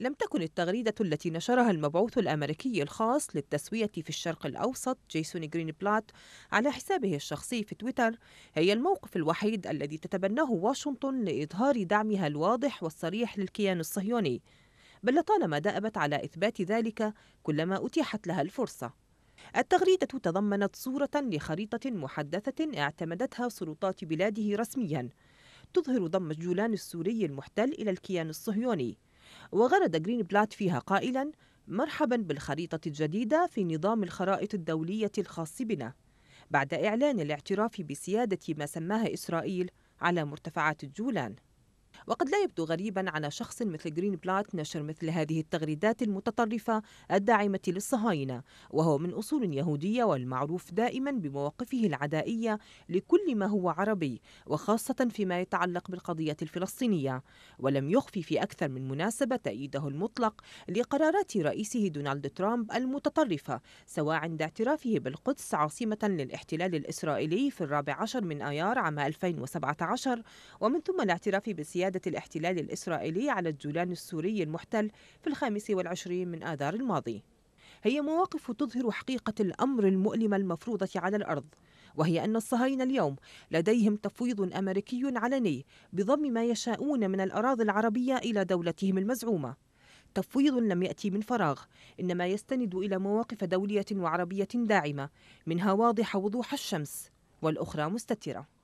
لم تكن التغريدة التي نشرها المبعوث الأمريكي الخاص للتسوية في الشرق الأوسط جيسون جرين بلات على حسابه الشخصي في تويتر هي الموقف الوحيد الذي تتبناه واشنطن لإظهار دعمها الواضح والصريح للكيان الصهيوني بل لطالما دأبت على إثبات ذلك كلما أتيحت لها الفرصة التغريدة تضمنت صورة لخريطة محدثة اعتمدتها سلطات بلاده رسميا تظهر ضم الجولان السوري المحتل إلى الكيان الصهيوني وغرد جرين بلات فيها قائلا مرحبا بالخريطة الجديدة في نظام الخرائط الدولية الخاص بنا بعد إعلان الاعتراف بسيادة ما سماها إسرائيل على مرتفعات الجولان وقد لا يبدو غريبا على شخص مثل جرين بلات نشر مثل هذه التغريدات المتطرفة الداعمة للصهاينة وهو من أصول يهودية والمعروف دائما بمواقفه العدائية لكل ما هو عربي وخاصة فيما يتعلق بالقضية الفلسطينية ولم يخفي في أكثر من مناسبة تأييده المطلق لقرارات رئيسه دونالد ترامب المتطرفة سواء عند اعترافه بالقدس عاصمة للاحتلال الإسرائيلي في الرابع عشر من آيار عام 2017 ومن ثم الاعتراف بسيادة إعادة الاحتلال الإسرائيلي على الجولان السوري المحتل في الخامس والعشرين من آذار الماضي هي مواقف تظهر حقيقة الأمر المؤلمة المفروضة على الأرض وهي أن الصهاينة اليوم لديهم تفويض أمريكي علني بضم ما يشاءون من الأراضي العربية إلى دولتهم المزعومة تفويض لم يأتي من فراغ إنما يستند إلى مواقف دولية وعربية داعمة منها واضحة وضوح الشمس والأخرى مستترة